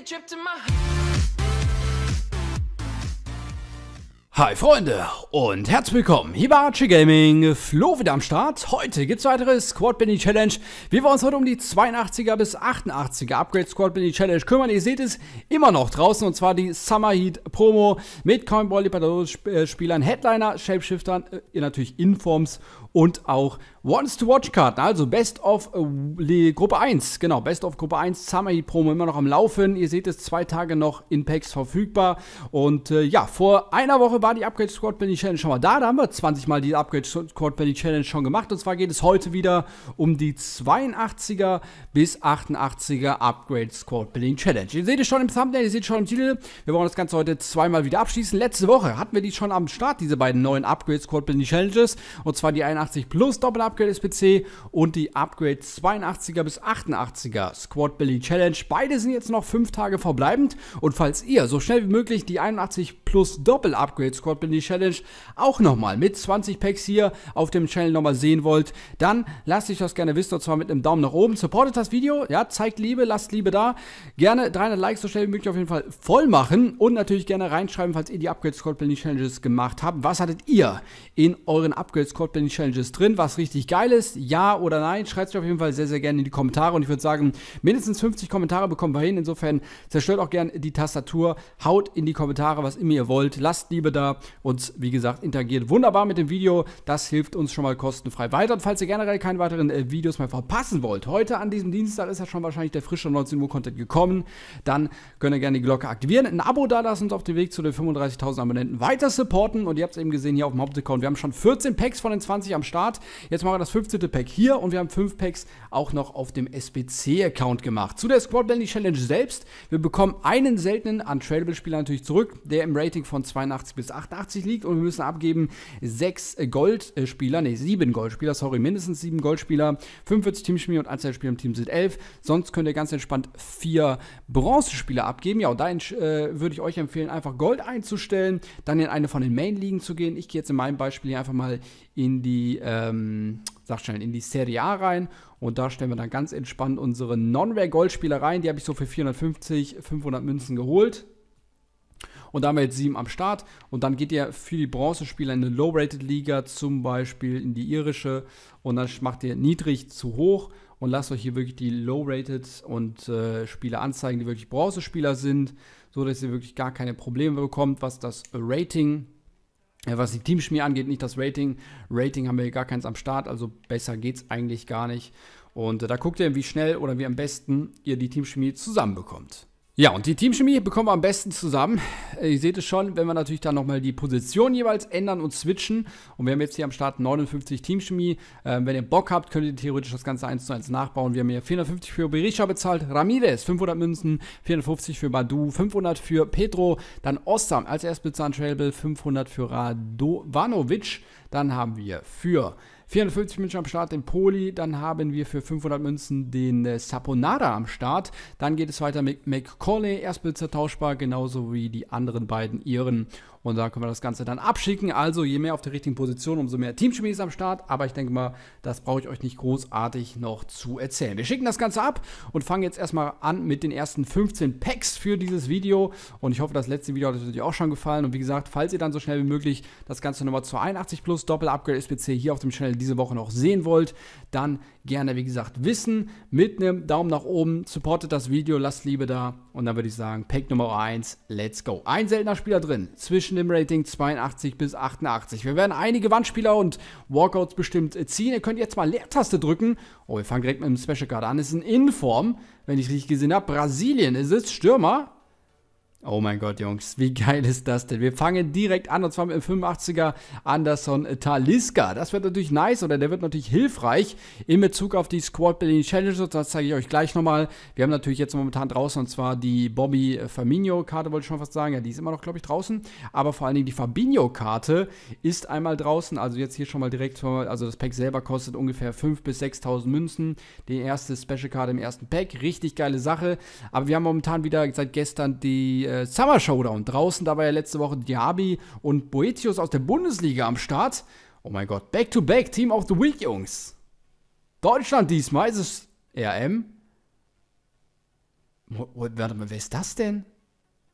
a trip to my Hi Freunde und herzlich willkommen, hier bei Archie Gaming, Flo wieder am Start. Heute gibt es weitere Squad Benny Challenge. Wir wollen uns heute um die 82er bis 88er Upgrade Squad Benny Challenge kümmern. Ihr seht es immer noch draußen und zwar die Summer Heat Promo mit Coinball, Libertadores-Spielern, äh, Headliner, Shapeshiftern, äh, natürlich Informs und auch Wants to Watch Karten, also Best of äh, Gruppe 1, genau, Best of Gruppe 1, Summer Heat Promo immer noch am Laufen. Ihr seht es, zwei Tage noch in Packs verfügbar und äh, ja, vor einer Woche war war die Upgrade Squad Benny Challenge schon mal da. Da haben wir 20 Mal die Upgrade Squad Benny Challenge schon gemacht. Und zwar geht es heute wieder um die 82er bis 88er Upgrade Squad Benny Challenge. Ihr seht es schon im Thumbnail, ihr seht es schon im Titel. Wir wollen das Ganze heute zweimal wieder abschließen. Letzte Woche hatten wir die schon am Start, diese beiden neuen Upgrade Squad Benny Challenges. Und zwar die 81 Plus Doppel Upgrade SPC und die Upgrade 82er bis 88er Squad Billy Challenge. Beide sind jetzt noch fünf Tage verbleibend. Und falls ihr so schnell wie möglich die 81 Plus Doppel Upgrade Raid Squad Bindi Challenge auch nochmal mit 20 Packs hier auf dem Channel nochmal sehen wollt, dann lasst euch das gerne wissen und zwar mit einem Daumen nach oben. Supportet das Video, ja, zeigt Liebe, lasst Liebe da. Gerne 300 Likes so schnell wie möglich auf jeden Fall voll machen und natürlich gerne reinschreiben, falls ihr die Upgrade Squad Bindi Challenges gemacht habt. Was hattet ihr in euren Upgrade Squad Bindi Challenges drin? Was richtig geil ist? Ja oder nein? Schreibt es auf jeden Fall sehr, sehr gerne in die Kommentare und ich würde sagen, mindestens 50 Kommentare bekommen wir hin. Insofern zerstört auch gerne die Tastatur, haut in die Kommentare, was immer ihr wollt. Lasst Liebe da da und wie gesagt, interagiert wunderbar mit dem Video. Das hilft uns schon mal kostenfrei weiter. Und falls ihr generell keine weiteren äh, Videos mehr verpassen wollt, heute an diesem Dienstag ist ja schon wahrscheinlich der frische 19 Uhr Content gekommen, dann könnt ihr gerne die Glocke aktivieren, ein Abo da lassen und auf dem Weg zu den 35.000 Abonnenten weiter supporten. Und ihr habt es eben gesehen hier auf dem Hauptaccount, wir haben schon 14 Packs von den 20 am Start. Jetzt machen wir das 15. Pack hier und wir haben 5 Packs auch noch auf dem SBC-Account gemacht. Zu der Squad Landing Challenge selbst, wir bekommen einen seltenen Untradeable-Spieler natürlich zurück, der im Rating von 82 bis mindestens 88 liegt und wir müssen abgeben sechs äh, Goldspieler, nee, sieben Goldspieler, sorry, mindestens sieben Goldspieler, 45 Teamspieler und Anzahl Spieler im Team sind elf. Sonst könnt ihr ganz entspannt vier Bronzespieler abgeben. Ja, und da äh, würde ich euch empfehlen, einfach Gold einzustellen, dann in eine von den Main-Ligen zu gehen. Ich gehe jetzt in meinem Beispiel hier einfach mal in die, ähm, sag schnell, in die Serie A rein und da stellen wir dann ganz entspannt unsere Non-Rare Goldspieler rein. Die habe ich so für 450, 500 Münzen geholt. Und da haben wir jetzt sieben am Start. Und dann geht ihr für die Bronzespieler in eine Low-Rated-Liga, zum Beispiel in die irische. Und dann macht ihr niedrig zu hoch und lasst euch hier wirklich die Low-Rated und äh, Spieler anzeigen, die wirklich Bronzespieler sind, so dass ihr wirklich gar keine Probleme bekommt, was das Rating, äh, was die Teamschmier angeht, nicht das Rating. Rating haben wir hier gar keins am Start, also besser geht's eigentlich gar nicht. Und äh, da guckt ihr, wie schnell oder wie am besten ihr die Teamchemie zusammenbekommt. Ja, und die Teamchemie bekommen wir am besten zusammen. Äh, ihr seht es schon, wenn wir natürlich dann nochmal die Position jeweils ändern und switchen. Und wir haben jetzt hier am Start 59 Teamchemie. Ähm, wenn ihr Bock habt, könnt ihr theoretisch das Ganze 1 zu 1 nachbauen. Wir haben hier 450 für Berisha bezahlt, Ramirez 500 Münzen, 450 für Badu, 500 für Pedro, dann Ossam als Erstbezahlt Trailbill, 500 für Radovanovic. Dann haben wir für 450 Münzen am Start den Poli. Dann haben wir für 500 Münzen den äh, Saponara am Start. Dann geht es weiter mit McCauley, Erstbesitzer tauschbar, genauso wie die anderen beiden Iren. Und da können wir das Ganze dann abschicken. Also je mehr auf der richtigen Position, umso mehr Teamchemie ist am Start. Aber ich denke mal, das brauche ich euch nicht großartig noch zu erzählen. Wir schicken das Ganze ab und fangen jetzt erstmal an mit den ersten 15 Packs für dieses Video. Und ich hoffe, das letzte Video hat euch natürlich auch schon gefallen. Und wie gesagt, falls ihr dann so schnell wie möglich das Ganze nochmal zur 81 Plus Doppel-Upgrade SPC hier auf dem Channel diese Woche noch sehen wollt, dann gerne, wie gesagt, wissen. Mit einem Daumen nach oben, supportet das Video, lasst Liebe da. Und dann würde ich sagen, Pack Nummer 1, let's go. Ein seltener Spieler drin, zwischen dem Rating 82 bis 88. Wir werden einige Wandspieler und Walkouts bestimmt ziehen. Ihr könnt jetzt mal Leertaste drücken. Oh, wir fangen direkt mit dem Special Card an. Es ist ein Inform, wenn ich richtig gesehen habe. Brasilien ist es, Stürmer. Oh mein Gott, Jungs, wie geil ist das denn? Wir fangen direkt an und zwar mit dem 85er Anderson Taliska. Das wird natürlich nice oder der wird natürlich hilfreich in Bezug auf die Squad Berlin Challenge. Das zeige ich euch gleich nochmal. Wir haben natürlich jetzt momentan draußen und zwar die Bobby Fabinho karte wollte ich schon fast sagen. Ja, die ist immer noch, glaube ich, draußen. Aber vor allen Dingen die Fabinho-Karte ist einmal draußen. Also jetzt hier schon mal direkt, also das Pack selber kostet ungefähr 5.000 bis 6.000 Münzen. Die erste Special-Karte im ersten Pack. Richtig geile Sache. Aber wir haben momentan wieder seit gestern die äh, Summer Showdown draußen. Da war ja letzte Woche Diaby und Boetius aus der Bundesliga am Start. Oh mein Gott, Back-to-Back, -back, Team of the Week, Jungs. Deutschland diesmal ist es RM. Warte mal, wer ist das denn?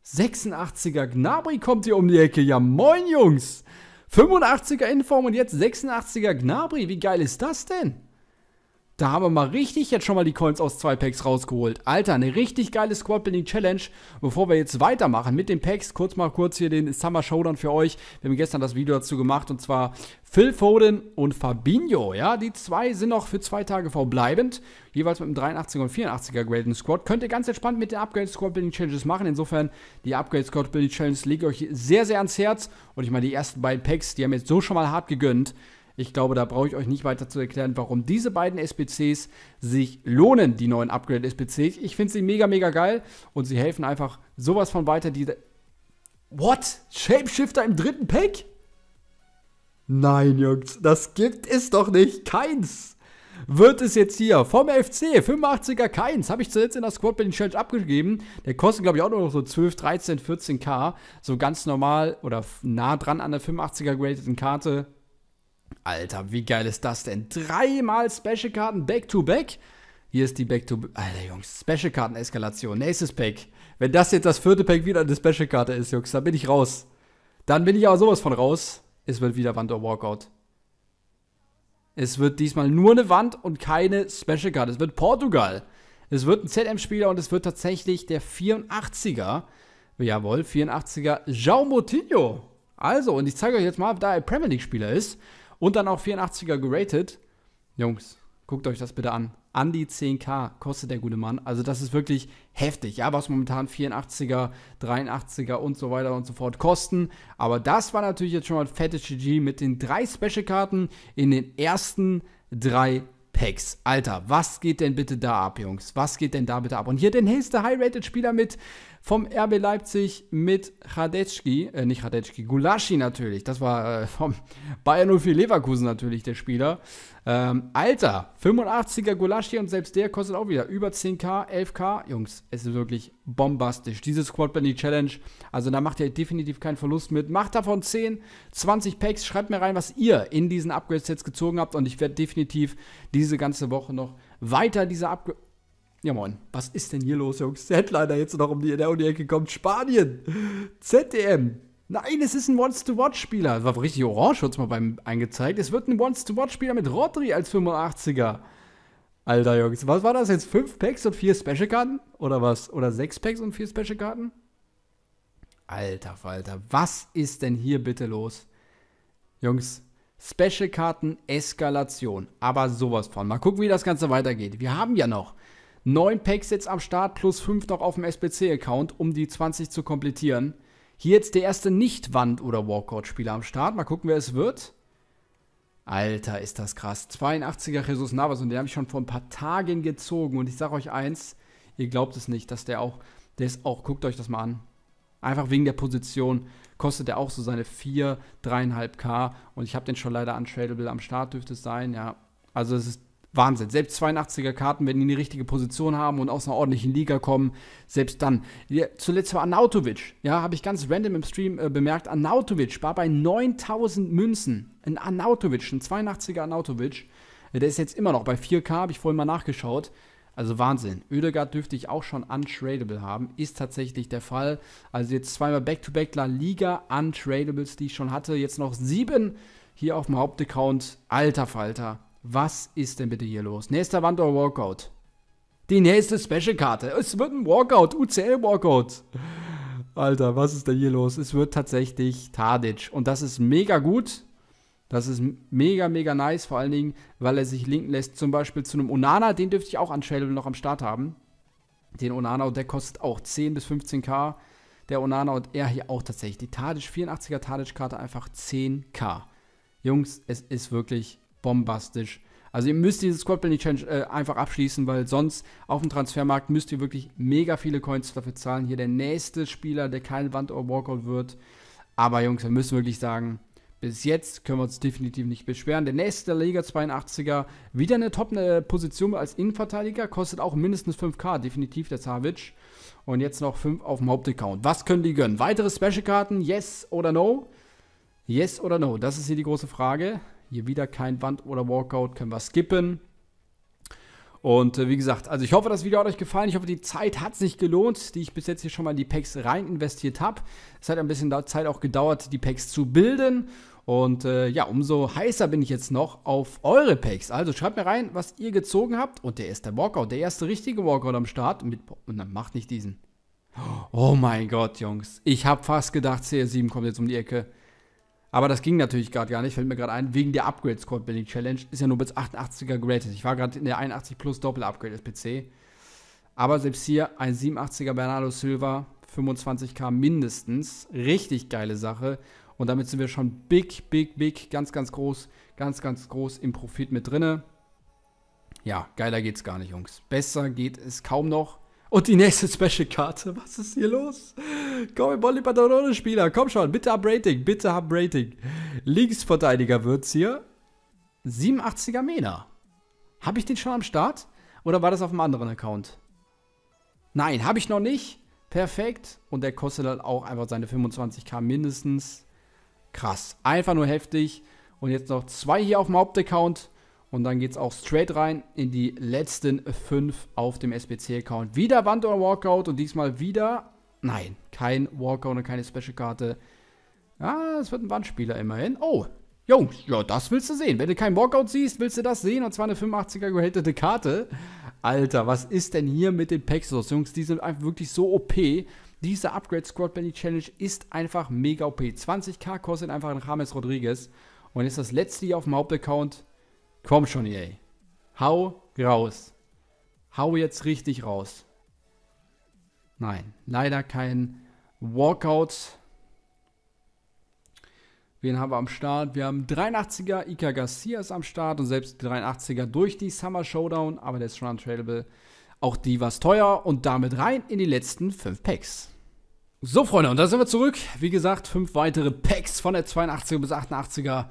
86er Gnabri kommt hier um die Ecke. Ja, moin, Jungs. 85er Inform und jetzt 86er Gnabri. Wie geil ist das denn? Da haben wir mal richtig jetzt schon mal die Coins aus zwei Packs rausgeholt. Alter, eine richtig geile Squad-Building-Challenge. Bevor wir jetzt weitermachen mit den Packs, kurz mal kurz hier den Summer Showdown für euch. Wir haben gestern das Video dazu gemacht und zwar Phil Foden und Fabinho. Ja, die zwei sind noch für zwei Tage verbleibend. Jeweils mit einem 83er und 84er Graden Squad. Könnt ihr ganz entspannt mit den Upgrade Squad Building Challenges machen. Insofern, die Upgrade Squad Building Challenges lege ich euch sehr, sehr ans Herz. Und ich meine, die ersten beiden Packs, die haben jetzt so schon mal hart gegönnt. Ich glaube, da brauche ich euch nicht weiter zu erklären, warum diese beiden SBCs sich lohnen, die neuen Upgrade-SBCs. Ich finde sie mega, mega geil und sie helfen einfach sowas von weiter. Die What? Shapeshifter im dritten Pack? Nein, Jungs, das gibt es doch nicht. Keins wird es jetzt hier vom FC 85er Keins. Habe ich zuletzt in der Squad Building Challenge abgegeben. Der kostet, glaube ich, auch nur noch so 12, 13, 14k. So ganz normal oder nah dran an der 85er gradeten Karte. Alter, wie geil ist das denn? Dreimal Special-Karten back-to-back. Hier ist die Back-to-Back. Alter, Jungs, Special-Karten-Eskalation. Nächstes Pack. Wenn das jetzt das vierte Pack wieder eine Special-Karte ist, Jungs, dann bin ich raus. Dann bin ich aber sowas von raus. Es wird wieder Wand oder Walkout. Es wird diesmal nur eine Wand und keine Special-Karte. Es wird Portugal. Es wird ein ZM-Spieler und es wird tatsächlich der 84er. Jawohl, 84er Jaume Moutinho. Also, und ich zeige euch jetzt mal, da er Premier League-Spieler ist und dann auch 84er geratet. Jungs, guckt euch das bitte an. An die 10k kostet der gute Mann. Also das ist wirklich heftig, ja, was momentan 84er, 83er und so weiter und so fort kosten. Aber das war natürlich jetzt schon mal fette GG mit den drei Special-Karten in den ersten drei Packs. Alter, was geht denn bitte da ab, Jungs? Was geht denn da bitte ab? Und hier den nächste High-Rated-Spieler mit vom RB Leipzig mit Radecki, äh, nicht Radecki, Gulaschi natürlich. Das war äh, vom Bayern 04 Leverkusen natürlich der Spieler. Ähm, Alter, 85er Gulaschi und selbst der kostet auch wieder über 10k, 11k. Jungs, es ist wirklich bombastisch. Diese Squad Bunny Challenge, also da macht ihr definitiv keinen Verlust mit. Macht davon 10, 20 Packs. Schreibt mir rein, was ihr in diesen Upgrade-Sets gezogen habt. Und ich werde definitiv diese ganze Woche noch weiter diese Upgrade ja moin, was ist denn hier los, Jungs? Der Headliner jetzt noch um die, um die Ecke kommt. Spanien! ZDM! Nein, es ist ein Once-to-Watch-Spieler. War richtig orange, wird's mal beim eingezeigt. Es wird ein Once-to-Watch-Spieler mit Rodri als 85er. Alter Jungs, was war das jetzt? Fünf Packs und vier Special-Karten? Oder was? Oder sechs Packs und vier Special-Karten? Alter Falter, was ist denn hier bitte los? Jungs, Special-Karten-Eskalation. Aber sowas von. Mal gucken, wie das Ganze weitergeht. Wir haben ja noch Neun Packs jetzt am Start plus fünf noch auf dem SBC-Account, um die 20 zu komplettieren. Hier jetzt der erste Nicht-Wand- oder Walkout-Spieler am Start. Mal gucken, wer es wird. Alter, ist das krass. 82er Jesus Navas und den habe ich schon vor ein paar Tagen gezogen. Und ich sage euch eins, ihr glaubt es nicht, dass der auch, der ist auch, guckt euch das mal an. Einfach wegen der Position kostet er auch so seine 4, 3,5k. Und ich habe den schon leider untradable am Start, dürfte es sein, ja. Also es ist Wahnsinn. Selbst 82er Karten, wenn die eine richtige Position haben und aus einer ordentlichen Liga kommen, selbst dann. Ja, zuletzt war Anautovic, ja, habe ich ganz random im Stream äh, bemerkt. Anautovic war bei 9000 Münzen. Ein Anautovic, ein 82er Anautovic. Äh, der ist jetzt immer noch bei 4K, habe ich vorhin mal nachgeschaut. Also Wahnsinn. Ödegaard dürfte ich auch schon untradable haben. Ist tatsächlich der Fall. Also jetzt zweimal Back-to-Back -back La Liga Untradables, die ich schon hatte. Jetzt noch sieben hier auf dem Hauptaccount. Alter Falter. Was ist denn bitte hier los? Nächster Wandor Walkout. Die nächste Special-Karte. Es wird ein Walkout. UCL-Walkout. Alter, was ist denn hier los? Es wird tatsächlich Tadic. Und das ist mega gut. Das ist mega, mega nice. Vor allen Dingen, weil er sich linken lässt. Zum Beispiel zu einem Onana. Den dürfte ich auch an Shadow noch am Start haben. Den Onana. Und der kostet auch 10 bis 15k. Der Onana und er hier auch tatsächlich. Die Tadic, 84er Tadic-Karte einfach 10k. Jungs, es ist wirklich bombastisch. Also ihr müsst dieses Squad Building Challenge äh, einfach abschließen, weil sonst auf dem Transfermarkt müsst ihr wirklich mega viele Coins dafür zahlen. Hier der nächste Spieler, der kein Wand- oder Walkout wird. Aber Jungs, wir müssen wirklich sagen, bis jetzt können wir uns definitiv nicht beschweren. Der nächste Liga 82er, wieder eine Top-Position als Innenverteidiger, kostet auch mindestens 5k, definitiv der Savic. Und jetzt noch 5 auf dem Hauptaccount. Was können die gönnen? Weitere Special-Karten, yes oder no? Yes oder no? Das ist hier die große Frage. Hier wieder kein Wand- oder Walkout, können wir skippen. Und äh, wie gesagt, also ich hoffe, das Video hat euch gefallen. Ich hoffe, die Zeit hat sich gelohnt, die ich bis jetzt hier schon mal in die Packs rein investiert habe. Es hat ein bisschen Zeit auch gedauert, die Packs zu bilden. Und äh, ja, umso heißer bin ich jetzt noch auf eure Packs. Also schreibt mir rein, was ihr gezogen habt. Und der erste Walkout, der erste richtige Walkout am Start. Mit, und dann macht nicht diesen. Oh mein Gott, Jungs. Ich habe fast gedacht, CR7 kommt jetzt um die Ecke. Aber das ging natürlich gerade gar nicht, fällt mir gerade ein, wegen der Upgrade Squad Building Challenge ist ja nur bis 88er geratet. Ich war gerade in der 81 plus Doppel-Upgrade SPC. Aber selbst hier ein 87er Bernardo Silva, 25k mindestens. Richtig geile Sache. Und damit sind wir schon big, big, big, ganz, ganz groß, ganz, ganz groß im Profit mit drinne. Ja, geiler geht's gar nicht, Jungs. Besser geht es kaum noch. Und die nächste Special-Karte. Was ist hier los? Komm, wir wollen spieler Komm schon, bitte hab Rating, bitte hab Rating. Linksverteidiger wird's hier. 87er Mena. Habe ich den schon am Start? Oder war das auf einem anderen Account? Nein, habe ich noch nicht. Perfekt. Und der kostet halt auch einfach seine 25k mindestens. Krass. Einfach nur heftig. Und jetzt noch zwei hier auf dem Hauptaccount. Und dann geht es auch straight rein in die letzten fünf auf dem SBC-Account. Wieder Wand oder Walkout und diesmal wieder, nein, kein Walkout und keine Special-Karte. Ja, es wird ein Wandspieler immerhin. Oh, Jungs, ja, das willst du sehen. Wenn du keinen Walkout siehst, willst du das sehen. Und zwar eine 85er gehatete Karte. Alter, was ist denn hier mit den Packs los? Jungs, die sind einfach wirklich so OP. Diese Upgrade Squad Benny Challenge ist einfach mega OP. 20k kostet einfach ein James Rodriguez. Und ist das letzte hier auf dem Hauptaccount. Komm schon, EA. Hau raus. Hau jetzt richtig raus. Nein, leider kein Walkout. Wen haben wir am Start? Wir haben 83er, Ika Garcia ist am Start und selbst 83er durch die Summer Showdown, aber der ist schon untradable. Auch die war teuer und damit rein in die letzten 5 Packs. So, Freunde, und da sind wir zurück. Wie gesagt, fünf weitere Packs von der 82er bis 88er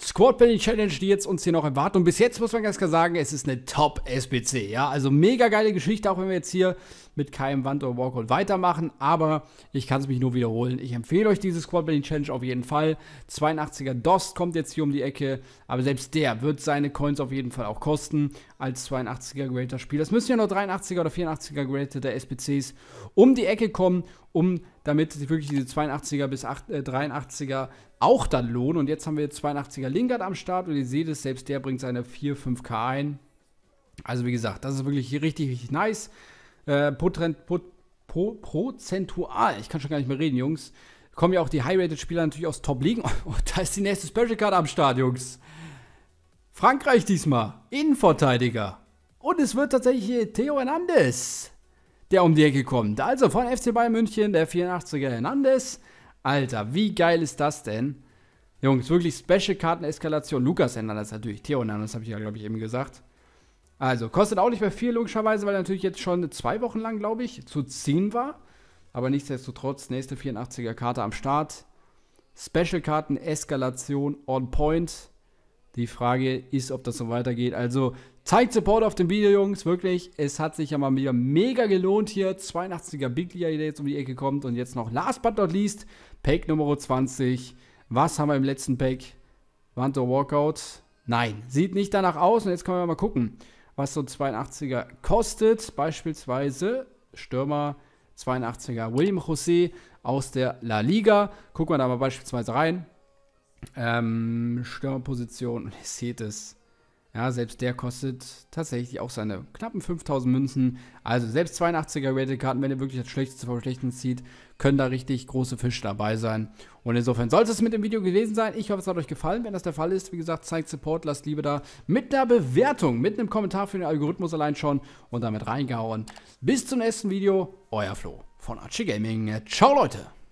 Squad Battle Challenge, die jetzt uns hier noch erwartet. Und bis jetzt muss man ganz klar sagen, es ist eine Top-SBC. Ja, also mega geile Geschichte, auch wenn wir jetzt hier mit keinem Wand oder Walkout weitermachen. Aber ich kann es mich nur wiederholen. Ich empfehle euch diese Squad Battle Challenge auf jeden Fall. 82er Dost kommt jetzt hier um die Ecke. Aber selbst der wird seine Coins auf jeden Fall auch kosten als 82er Greater Spiel. Es müssen ja nur 83er oder 84er Greater der SBCs um die Ecke kommen, um damit sich wirklich diese 82er bis 8, äh, 83er auch dann lohnen. Und jetzt haben wir 82er Lingard am Start und ihr seht es, selbst der bringt seine 4, 5K ein. Also wie gesagt, das ist wirklich richtig, richtig nice. Äh, potent, pot, po, prozentual, ich kann schon gar nicht mehr reden, Jungs, kommen ja auch die High-Rated-Spieler natürlich aus Top-Ligen. Oh, da ist die nächste Special Card am Start, Jungs. Frankreich diesmal, Innenverteidiger. Und es wird tatsächlich Theo Hernandez der um die Ecke kommt. Also von FC Bayern München, der 84er Hernandez. Alter, wie geil ist das denn? Jungs, wirklich Special-Karten-Eskalation. Lukas Hernandez natürlich. Theo Hernandez habe ich ja, glaube ich, eben gesagt. Also, kostet auch nicht mehr viel, logischerweise, weil er natürlich jetzt schon zwei Wochen lang, glaube ich, zu ziehen war. Aber nichtsdestotrotz, nächste 84er-Karte am Start. Special-Karten-Eskalation on point. Die Frage ist, ob das so weitergeht. Also, Zeigt Support auf dem Video, Jungs, wirklich. Es hat sich ja mal wieder mega gelohnt hier. 82er Big League, der jetzt um die Ecke kommt. Und jetzt noch last but not least, Pack Nummer 20. Was haben wir im letzten Pack? Wanto Walkout? Nein, sieht nicht danach aus. Und jetzt können wir mal gucken, was so ein 82er kostet. Beispielsweise Stürmer 82er William José aus der La Liga. Gucken wir da mal beispielsweise rein. Ähm, Stürmerposition, ihr seht es ja, selbst der kostet tatsächlich auch seine knappen 5000 Münzen. Also selbst 82er Rated Karten, wenn ihr wirklich das Schlechteste vom Schlechten zieht, können da richtig große Fische dabei sein. Und insofern sollte es mit dem Video gewesen sein. Ich hoffe, es hat euch gefallen. Wenn das der Fall ist, wie gesagt, zeigt Support, lasst Liebe da mit einer Bewertung, mit einem Kommentar für den Algorithmus allein schon und damit reingehauen. Bis zum nächsten Video, euer Flo von Archie Gaming. Ciao Leute!